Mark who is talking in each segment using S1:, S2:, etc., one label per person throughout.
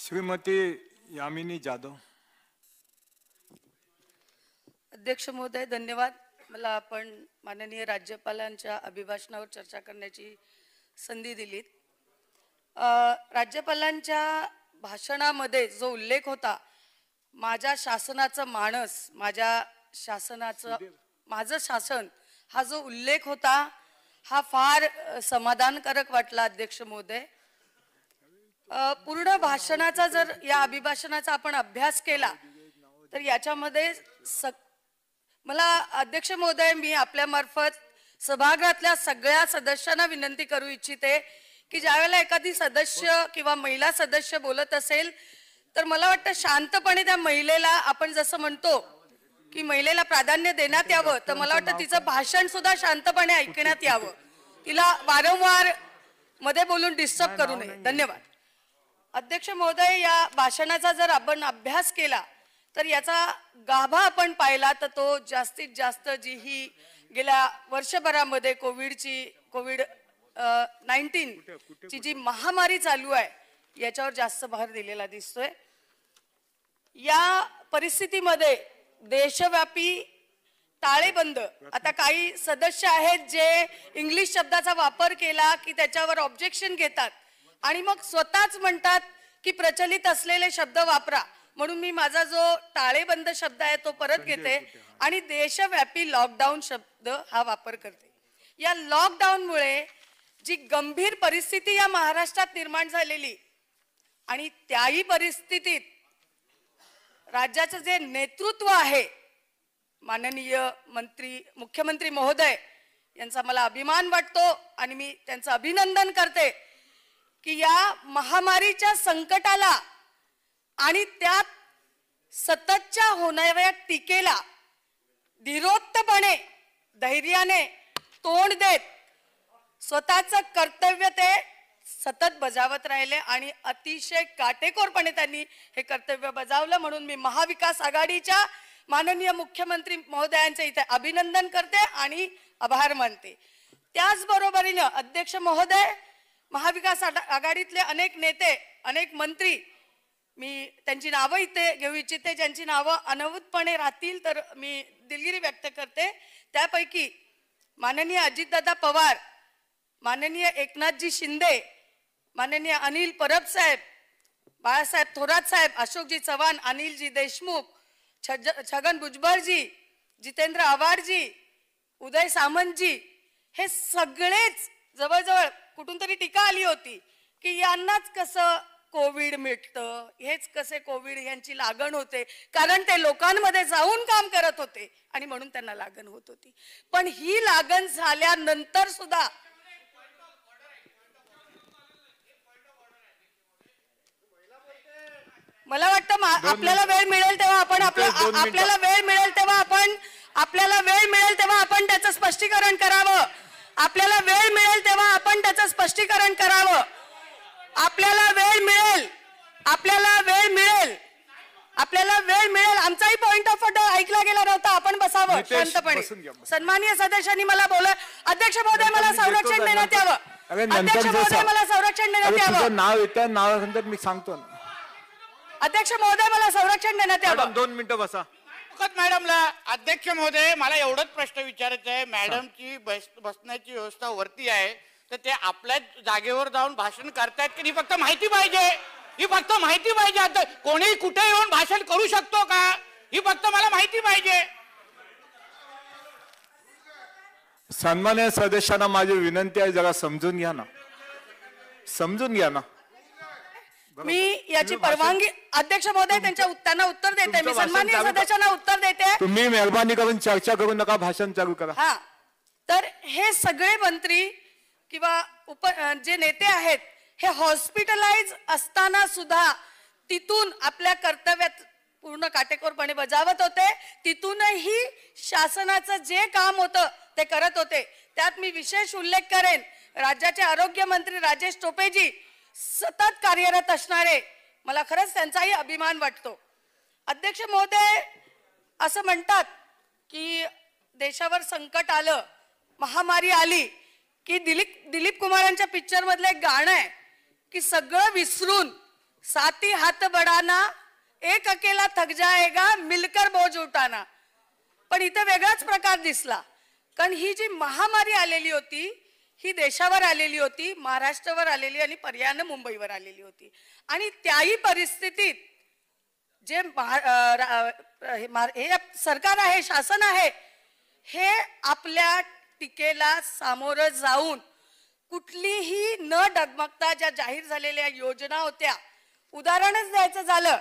S1: श्रीमती यामिनी जाधव अध्यक्ष महोदय धन्यवाद मला आपण माननीय राज्यपालांच्या अभिभाषणावर चर्चा करण्याची संधी दिलीत राज्यपालांच्या भाषणामध्ये जो उल्लेख होता माझ्या शासनाचं माणस माझ्या शासनाचं माझं शासन हा जो उल्लेख होता हा फार समाधानकारक वाटला अध्यक्ष महोदय पूर्ण भाषणाचा जर या अभिभाषणाचा आपण अभ्यास केला तर याच्यामध्ये स मला अध्यक्ष महोदय मी आपल्यामार्फत सभागृहातल्या सगळ्या सदस्यांना विनंती करू इच्छिते की ज्यावेळेला एखादी सदस्य किंवा महिला सदस्य बोलत असेल तर मला वाटतं शांतपणे त्या महिलेला आपण जसं म्हणतो की महिलेला प्राधान्य देण्यात यावं तर मला वाटतं तिचं भाषण सुद्धा शांतपणे ऐकण्यात यावं तिला वारंवार मध्ये बोलून डिस्टर्ब करू नये धन्यवाद अध्यक्ष महोदय या भाषणाचा जर आपण अभ्यास केला तर याचा गाभा आपण पाहिला तर तो जास्तीत जास्त जी ही गेल्या वर्षभरामध्ये कोविडची कोविड नाईन्टीन ची जी महामारी चालू आहे याच्यावर जास्त भर दिलेला दिसतोय या परिस्थितीमध्ये देशव्यापी ताळेबंद आता काही सदस्य आहेत जे इंग्लिश शब्दाचा वापर केला की त्याच्यावर ऑब्जेक्शन घेतात आणि मग स्वतःच म्हणतात की प्रचलित असलेले शब्द वापरा म्हणून मी माझा जो टाळेबंद शब्द आहे तो परत म्हणजे घेते आणि देशव्यापी लॉकडाऊन शब्द हा वापर करते या लॉकडाऊनमुळे जी गंभीर परिस्थिती या महाराष्ट्रात निर्माण झालेली आणि त्याही परिस्थितीत राज्याचं जे नेतृत्व आहे माननीय मंत्री मुख्यमंत्री महोदय यांचा मला अभिमान वाटतो आणि मी त्यांचं अभिनंदन करते की या महामारीच्या संकटाला आणि त्यात सततच्या होणाऱ्या टीकेला धीरोत्तपणे धैर्याने तोंड देत स्वतःचं कर्तव्य ते सतत बजावत राहिले आणि अतिशय काटेकोरपणे त्यांनी हे कर्तव्य बजावलं म्हणून मी महाविकास आघाडीच्या माननीय मुख्यमंत्री महोदयांचे इथे अभिनंदन करते आणि आभार मानते त्याचबरोबरीनं अध्यक्ष महोदय महाविकास आघाडीतले अनेक नेते अनेक मंत्री मी त्यांची नावं इथे घेऊ इच्छिते ज्यांची नावं अनवूतपणे राहतील तर मी दिलगिरी व्यक्त करते त्यापैकी माननीय अजितदादा पवार माननीय एकनाथजी शिंदे माननीय अनिल परब साहेब बाळासाहेब थोरात साहेब अशोकजी चव्हाण अनिलजी देशमुख छज छगन भुजबळजी जितेंद्र आव्हाडजी उदय सामंतजी हे सगळेच जवळजवळ कुठून तरी टीका आली होती की यांनाच कसं कोविड मिटत हेच कसे कोविड यांची लागण होते कारण ते लोकांमध्ये जाऊन काम करत होते आणि म्हणून त्यांना लागण होत होती पण ही लागण झाल्यानंतर सुद्धा मला वाटतं आपल्याला वेळ मिळेल तेव्हा आपण आपल्याला वेळ मिळेल तेव्हा आपण आपल्याला वेळ मिळेल तेव्हा आपण त्याचं स्पष्टीकरण करावं आपल्याला वेळ मिळेल तेव्हा आपण त्याचं स्पष्टीकरण करावं आपल्याला वेळ मिळेल आपल्याला वेळ मिळेल आपल्याला वेळ मिळेल आमचाही पॉइंट ऑफ ऑर्डर ऐकला गेला नव्हता आपण बसावं शांतपणे सन्माननीय सदस्यांनी मला बोला अध्यक्ष महोदय मला संरक्षण देण्यात यावं अध्यक्ष महोदय मला संरक्षण देण्यात यावं नाव येतं नावानंतर मी सांगतो अध्यक्ष महोदय मला संरक्षण देण्यात यावं दोन मिनिटं बसा मुखत मॅडमला अध्यक्ष महोदय मला एवढंच प्रश्न विचारायचा आहे मॅडमची बस- बसण्याची व्यवस्था वरती आहे तर ते आपल्या जागेवर जाऊन भाषण करतायत की फक्त माहिती पाहिजे ही फक्त माहिती पाहिजे आता कोणी कुठे येऊन भाषण करू शकतो का ही फक्त मला माहिती पाहिजे सन्मान्य सदस्यांना माझी विनंती आहे जरा समजून घ्या ना समजून घ्या ना मी याची परवानगी अध्यक्ष महोदय त्यांच्या त्यांना उत्तर देते मी सन्मानित सदस्यांना उत्तर देते तुम्ही मेहरबानी करून चर्चा करू नका भाषण चालू करा हा तर हे सगळे मंत्री किंवा उप जे नेते आहेत हे हॉस्पिटलाइज असताना सुद्धा तिथून आपल्या कर्तव्यात पूर्ण काटेकोरपणे बजावत होते तिथूनही शासनाचं जे काम होतं ते करत होते त्यात मी विशेष उल्लेख करेन राज्याचे आरोग्य मंत्री राजेश टोपेजी सतत कार्यरत असणारे मला खरंच त्यांचाही अभिमान वाटतो अध्यक्ष महोदय असं म्हणतात की देशावर संकट आलं महामारी आली की दिलीप दिलीप कुमारांच्या पिक्चरमधलं एक गाणं आहे की सगळं विसरून साती हात बडाना एक अकेला थक जाएगा मिलकर बोज उठाना पण इथं वेगळाच प्रकार दिसला कारण ही जी महामारी आलेली होती ही देशावर आलेली होती महाराष्ट्रावर आलेली आणि पर्यायानं मुंबईवर आलेली होती आणि त्याही परिस्थितीत जे हे सरकार आहे शासन आहे हे आपल्या टीकेला सामोरं जाऊन कुठलीही न डगमगता ज्या जाहीर झालेल्या योजना होत्या उदाहरणच द्यायचं झालं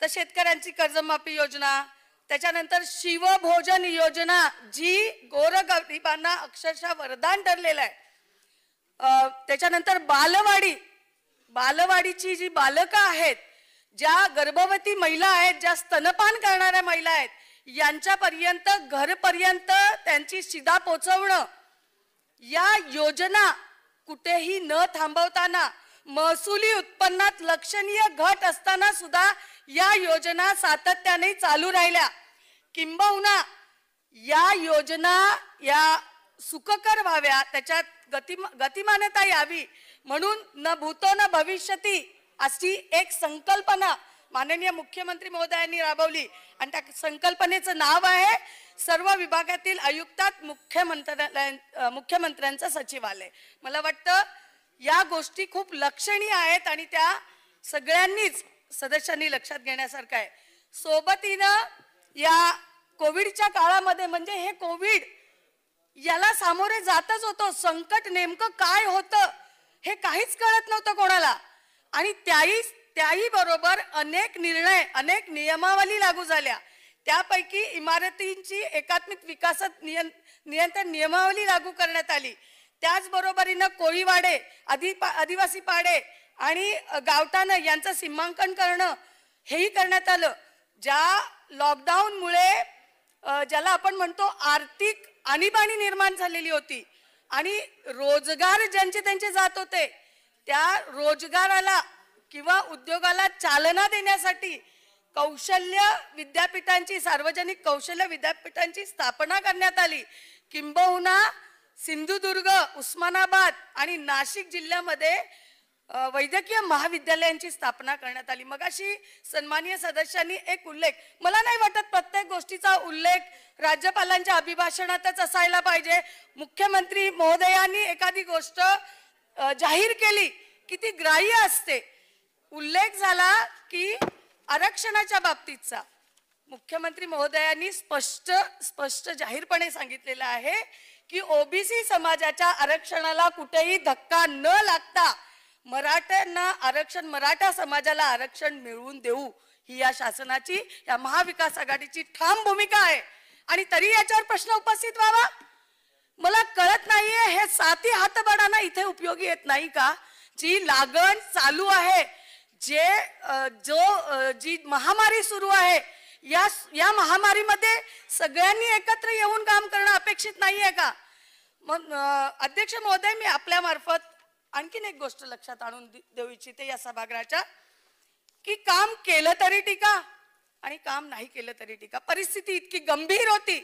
S1: तर शेतकऱ्यांची कर्जमाफी योजना त्याच्यानंतर शिवभोजन योजना जी गोरगरिबांना अक्षरशः वरदान ठरलेलं आहे त्याच्यानंतर बालवाडी बालवाडीची जी बालकं आहेत ज्या गर्भवती महिला आहेत ज्या स्तनपान करणाऱ्या महिला आहेत यांच्यापर्यंत घरपर्यंत त्यांची शिधा पोचवणं या योजना कुठेही न थांबवताना महसुली उत्पन्नात लक्षणीय घट असताना सुद्धा या योजना सातत्याने चालू राहिल्या किंबहुना या योजना या सुखकर व्हाव्या त्याच्यात गतिम गतिमानता यावी म्हणून न भूतो न भविष्यती अशी एक संकल्पना माननीय मुख्यमंत्री महोदयांनी राबवली आणि त्या संकल्पनेचं नाव आहे सर्व विभागातील आयुक्तात मुख्यमंत्र्या मुख्यमंत्र्यांचं सचिवालय मला वाटतं या गोष्टी खूप लक्षणीय आहेत आणि त्या सगळ्यांनीच सदस्यांनी लक्षात घेण्यासारखं आहे सोबतीनं या कोविडच्या काळामध्ये म्हणजे हे कोविड याला सामोरे जातच होतो संकट नेमकं काय होतं हे काहीच कळत नव्हतं कोणाला आणि त्याही त्याही बरोबर अनेक निर्णय अनेक नियमावली लागू झाल्या त्यापैकी इमारतींची एकात्मिक विकासात नियंत्रण नियमावली लागू करण्यात आली त्याचबरोबरीनं कोळीवाडे आदिवासी पाडे आणि गावटानं यांचं सीमांकन करणं हेही करण्यात आलं ज्या लॉकडाऊनमुळे ज्याला आपण म्हणतो आर्थिक आणीबाणी निर्माण झालेली होती आणि रोजगार ज्यांचे त्यांचे जात होते त्या रोजगाराला किंवा उद्योगाला चालना देण्यासाठी कौशल्य विद्यापीठांची सार्वजनिक कौशल्य विद्यापीठांची स्थापना करण्यात आली किंबहुना सिंधुदुर्ग उस्मानाबाद आणि नाशिक जिल्ह्यामध्ये वैद्यकीय महाविद्यालयांची स्थापना करण्यात आली मगाशी सन्माननीय सदस्यांनी एक उल्लेख मला नाही वाटत प्रत्येक गोष्टीचा उल्लेख राज्यपालांच्या अभिभाषणातच असायला पाहिजे मुख्यमंत्री महोदयांनी एखादी गोष्ट जाहीर केली की ती ग्राह्य असते उल्लेख झाला की आरक्षणाच्या बाबतीतचा मुख्यमंत्री महोदयांनी स्पष्ट स्पष्ट जाहीरपणे सांगितलेलं आहे की ओबीसी समाजाच्या आरक्षणाला कुठेही धक्का न लागता मराठ्यांना आरक्षण मराठा समाजाला आरक्षण मिळवून देऊ ही या शासनाची या महाविकास आघाडीची ठाम भूमिका आहे आणि तरी याच्यावर प्रश्न उपस्थित व्हावा मला कळत नाहीये हे साती हातबाडांना इथे उपयोगी येत नाही का जी लागण चालू आहे जे जो जी महामारी सुरू आहे या या महामारीमध्ये सगळ्यांनी एकत्र येऊन काम करणं अपेक्षित नाही आहे का मग अध्यक्ष महोदय मी आपल्या मार्फत आणखीन एक गोष्ट लक्षात आणून देऊ इच्छिते या सभागृहाच्या की काम केलं तरी टीका आणि काम नाही केलं तरी टीका परिस्थिती इतकी गंभीर होती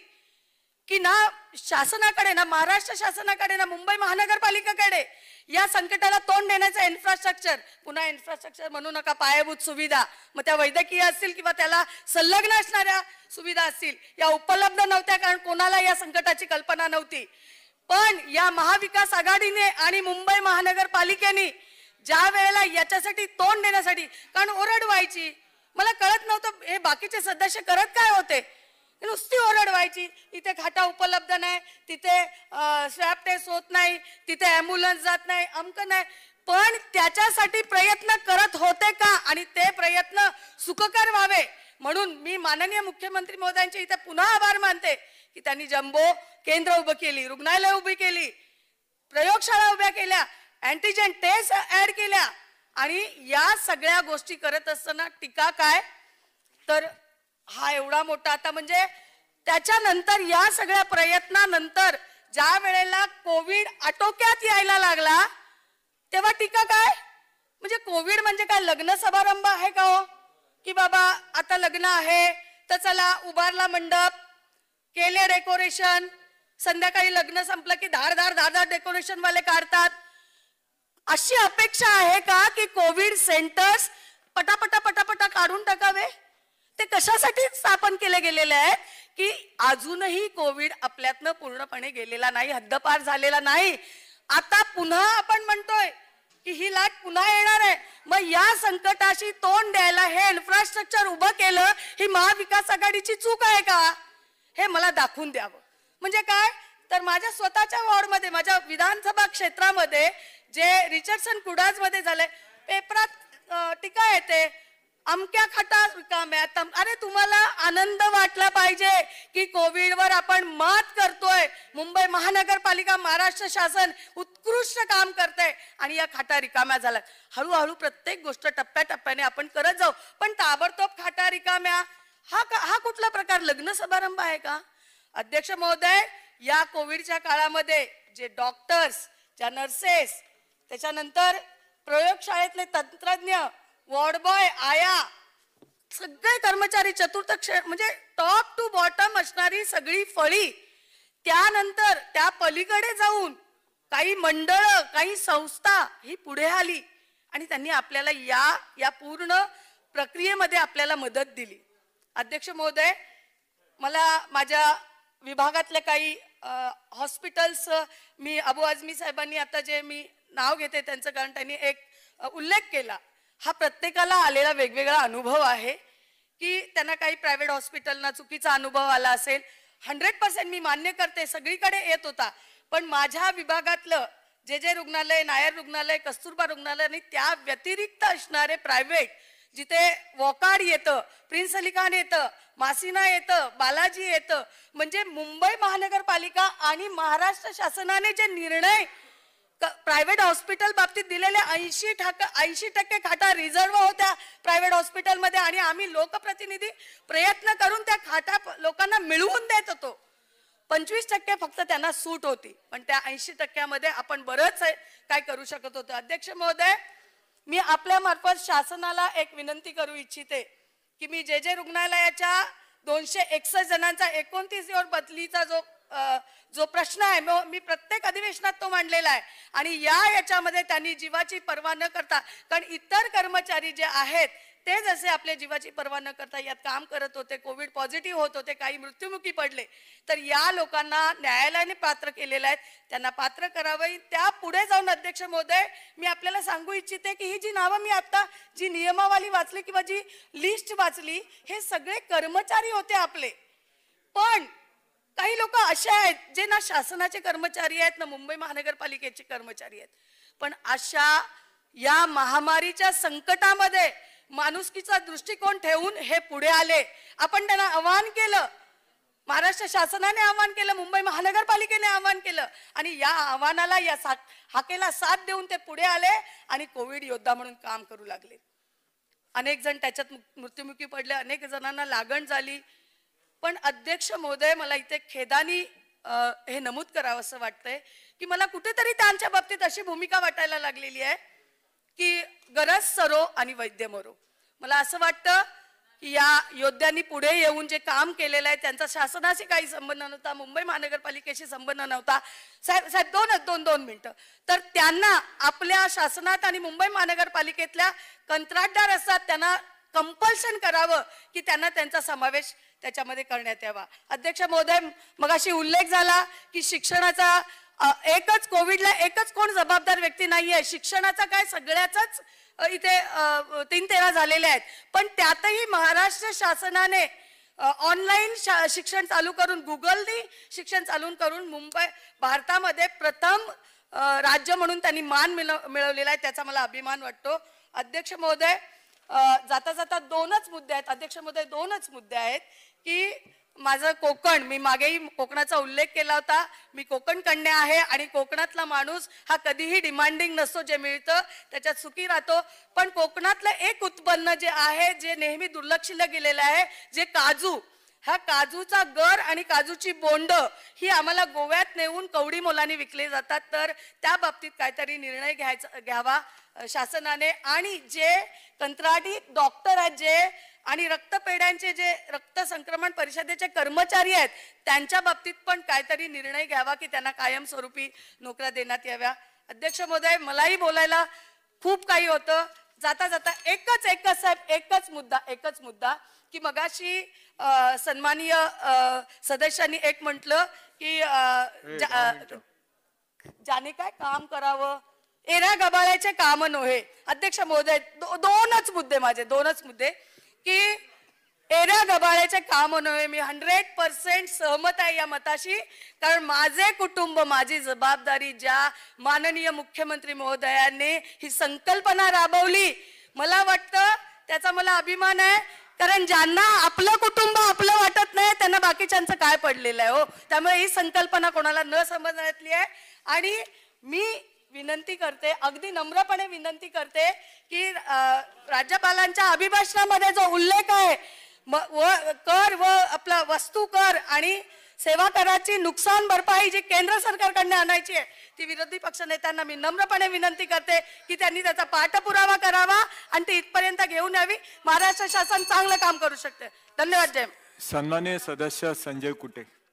S1: की ना शासनाकडे ना महाराष्ट्र शासनाकडे ना मुंबई महानगरपालिकेकडे या संकटाला तोंड देण्याचं इन्फ्रास्ट्रक्चर पुन्हा इन्फ्रास्ट्रक्चर म्हणू नका पायाभूत सुविधा मग त्या वैद्यकीय असतील किंवा त्याला संलग्न असणाऱ्या सुविधा असतील या उपलब्ध नव्हत्या कारण कोणाला या संकटाची कल्पना नव्हती पण या महाविकास आघाडीने आणि मुंबई महानगरपालिकेने ज्या वेळेला याच्यासाठी तोंड देण्यासाठी कारण ओरड व्हायची मला कळत नव्हतं हे बाकीचे सदस्य करत काय होते नुसती ओरडवायची इथे खाटा उपलब्ध नाही तिथे स्वॅब टेस्ट होत नाही तिथे ॲम्ब्युलन्स जात नाही अमक नाही पण त्याच्यासाठी प्रयत्न करत होते का आणि ते प्रयत्न सुखकर व्हावे म्हणून मी माननीय मुख्यमंत्री महोदयांचे इथे पुन्हा आभार मानते की त्यांनी जम्बो केंद्र उभं केली रुग्णालय उभी केली प्रयोगशाळा उभ्या केल्या अँटीजेन टेस्ट ऍड केल्या आणि या सगळ्या गोष्टी करत असताना टीका काय तर हा एवढा मोठा आता म्हणजे त्याच्यानंतर या सगळ्या प्रयत्नानंतर ज्या वेळेला कोविड आटोक्यात यायला लागला तेव्हा टीका काय म्हणजे कोविड म्हणजे काय लग्न समारंभ आहे का हो की बाबा आता लग्न आहे तर चला उभारला मंडप केले डेकोरेशन संध्याकाळी लग्न संपलं की धार धार धार धार डेकोरेशन वाले काढतात अशी अपेक्षा आहे का की कोविड सेंटर्स पटापटा पटापटा काढून टाकावे ते कशासाठी स्थापन केले गेलेले आहे की अजूनही कोविड आपल्यातनं पूर्णपणे गेलेला नाही हद्दपार झालेला नाही आता पुन्हा आपण म्हणतोय की ही लाट पुन्हा येणार आहे मग या संकटाशी तोंड द्यायला हे इन्फ्रास्ट्रक्चर उभं केलं ही महाविकास आघाडीची चूक आहे का हे मला दाखवून द्यावं म्हणजे काय तर माझ्या स्वतःच्या वॉर्डमध्ये माझ्या विधानसभा क्षेत्रामध्ये जे रिचर्डसन मध्ये झाले पेपरात टीका येते अमक्या खटा रिकाम्या अरे तुम्हाला आनंद वाटला पाहिजे की कोविडवर आपण मात करतोय मुंबई महानगरपालिका महाराष्ट्र शासन उत्कृष्ट काम करते आणि या खाटा रिकाम्या झाल्या हळूहळू प्रत्येक गोष्ट टप्प्याटप्प्याने आपण करत जाऊ पण ताबडतोब खाटा रिकाम्या हा का हा कुठला प्रकार लग्न समारंभ आहे का अध्यक्ष महोदय या कोविडच्या काळामध्ये जे डॉक्टर्स ज्या नर्सेस त्याच्यानंतर प्रयोगशाळेतले तंत्रज्ञ बॉय आया सगळे कर्मचारी चतुर्थ म्हणजे टॉप टू बॉटम असणारी सगळी फळी त्यानंतर त्या पलीकडे जाऊन काही मंडळ काही संस्था ही पुढे आली आणि त्यांनी आपल्याला या या पूर्ण प्रक्रियेमध्ये आपल्याला मदत दिली अध्यक्ष महोदय मला माझ्या विभागातल्या काही हॉस्पिटल्स मी अबू आझमी साहेबांनी आता जे मी नाव घेते त्यांचं कारण त्यांनी एक उल्लेख केला हा प्रत्येकाला आलेला वेगवेगळा अनुभव आहे की त्यांना काही प्रायव्हेट हॉस्पिटलना चुकीचा अनुभव आला असेल हंड्रेड पर्सेंट मी मान्य करते सगळीकडे येत होता पण माझ्या विभागातलं जे जे रुग्णालय नायर रुग्णालय कस्तुरबा रुग्णालय आणि त्या व्यतिरिक्त असणारे प्रायव्हेट जिथे वॉकाड येतं प्रिन्स अलिखान येतं मासिना येतं बालाजी येतं म्हणजे मुंबई महानगरपालिका आणि महाराष्ट्र शासनाने जे निर्णय प्रायव्हेट हॉस्पिटल बाबतीत दिलेल्या ऐंशी ऐंशी टक्के खाटा रिझर्व होत्या प्रायव्हेट हॉस्पिटलमध्ये आणि आम्ही लोकप्रतिनिधी प्रयत्न करून त्या खाटा लोकांना मिळवून देत होतो पंचवीस टक्के फक्त त्यांना सूट होती पण त्या ऐंशी टक्क्यामध्ये आपण बरंच काय करू शकत होतो अध्यक्ष महोदय मी आपल्या मार्फत शासनाला एक विनंती करू इच्छिते की मी जे जे रुग्णालयाच्या दोनशे एकसष्ट जणांचा एकोणतीस दिवस बदलीचा जो जो प्रश्न आहे मी प्रत्येक अधिवेशनात तो मांडलेला आहे आणि या याच्यामध्ये त्यांनी जीवाची पर्वा न करता कारण इतर कर्मचारी जे आहेत ते जसे आपल्या जीवाची पर्वा न करता यात काम करत होते कोविड पॉझिटिव्ह होत होते काही मृत्युमुखी पडले तर या लोकांना न्यायालयाने पात्र केलेलं आहे त्यांना पात्र करावं त्या पुढे जाऊन अध्यक्ष महोदय मी आपल्याला सांगू इच्छिते की ही जी नावं मी आता जी नियमावली वाचली किंवा जी लिस्ट वाचली हे सगळे कर्मचारी होते आपले पण काही लोक असे आहेत जे ना शासनाचे कर्मचारी आहेत ना मुंबई महानगरपालिकेचे कर्मचारी आहेत पण अशा या महामारीच्या संकटामध्ये माणुसकीचा दृष्टिकोन ठेवून हे पुढे आले आपण त्यांना आव्हान केलं महाराष्ट्र शासनाने आव्हान केलं मुंबई महानगरपालिकेने आव्हान केलं आणि या आव्हानाला या सा हाकेला साथ देऊन ते पुढे आले आणि कोविड योद्धा म्हणून काम करू लागले अनेक जण त्याच्यात मृत्युमुखी पडले अनेक जणांना लागण झाली पण अध्यक्ष महोदय मला इथे खेदानी हे नमूद करावं असं वाटतंय की मला कुठेतरी त्यांच्या बाबतीत अशी भूमिका वाटायला लागलेली आहे की गरज सरो आणि वैद्य मरो मला असं वाटतं की या योद्ध्यांनी पुढे येऊन जे काम केलेलं आहे त्यांचा शासनाशी काही संबंध नव्हता मुंबई महानगरपालिकेशी संबंध नव्हता साहेब साहेब दोन दोन दोन मिनटं तर त्यांना आपल्या शासनात आणि मुंबई महानगरपालिकेतल्या कंत्राटदार असतात त्यांना कंपल्शन करावं की त्यांना त्यांचा समावेश त्याच्यामध्ये करण्यात यावा अध्यक्ष महोदय मगाशी उल्लेख झाला की शिक्षणाचा एकच कोविडला एकच कोण जबाबदार व्यक्ती नाहीये शिक्षणाचा काय सगळ्याच इथे तीन तेरा झालेले आहेत पण त्यातही महाराष्ट्र शासनाने ऑनलाईन शिक्षण चालू करून गुगलनी शिक्षण चालू करून मुंबई भारतामध्ये प्रथम राज्य म्हणून त्यांनी मान मिळव मिळवलेला आहे त्याचा मला अभिमान वाटतो अध्यक्ष महोदय जाता जाता दोनच मुद्दे आहेत अध्यक्ष महोदय दोनच मुद्दे आहेत की माझं कोकण मी मागेही कोकणाचा उल्लेख केला होता मी कोकण कन्या आहे आणि कोकणातला माणूस हा कधीही डिमांडिंग नसतो जे मिळतं त्याच्यात सुखी राहतो पण कोकणातलं एक उत्पन्न जे आहे जे नेहमी दुर्लक्षलं गेलेलं आहे जे काजू हा काजूचा गर आणि काजूची बोंड ही आम्हाला गोव्यात नेऊन कवडी मोलाने विकले जातात तर त्या बाबतीत काहीतरी निर्णय घ्यायचा घ्यावा शासनाने आणि जे कंत्राटी डॉक्टर आहेत जे आणि रक्तपेढ्यांचे जे रक्त संक्रमण परिषदेचे कर्मचारी आहेत त्यांच्या बाबतीत पण काहीतरी निर्णय घ्यावा की त्यांना कायमस्वरूपी नोकऱ्या देण्यात याव्या अध्यक्ष महोदय मलाही बोलायला खूप काही होतं जाता जाता एकच एकच साहेब एकच मुद्दा एकच मुद्दा की मगाशी सन्माननीय सदस्यांनी एक म्हटलं की ज्याने जाने काय काम करावं एरा गबाळ्याचे काम नोहे अध्यक्ष महोदय दो, दोनच मुद्दे माझे दोनच मुद्दे की एरा गबाळ्याचे काम नव्हे मी हंड्रेड पर्सेंट सहमत आहे या मताशी कारण माझे कुटुंब माझी जबाबदारी ज्या माननीय मुख्यमंत्री महोदयांनी ही संकल्पना राबवली मला वाटतं त्याचा मला अभिमान आहे कारण ज्यांना आपलं कुटुंब आपलं वाटत नाही त्यांना बाकीच्यांचं काय पडलेलं आहे हो त्यामुळे ही संकल्पना कोणाला न समजण्यातली आहे आणि मी विनंती करते अगदी नम्रपणे विनंती करते की राज्यपालांच्या अभिभाषणामध्ये जो उल्लेख आहे कर व आपला वस्तू कर आणि सेवा कराची नुकसान भरपाई जी केंद्र सरकारकडनं आणायची आहे ती विरोधी पक्ष नेत्यांना मी नम्रपणे विनंती करते की त्यांनी त्याचा पाठपुरावा करावा आणि ती इथपर्यंत घेऊन यावी महाराष्ट्र शासन चांगलं काम करू शकते धन्यवाद जय सन्मान्य सदस्य संजय कुटे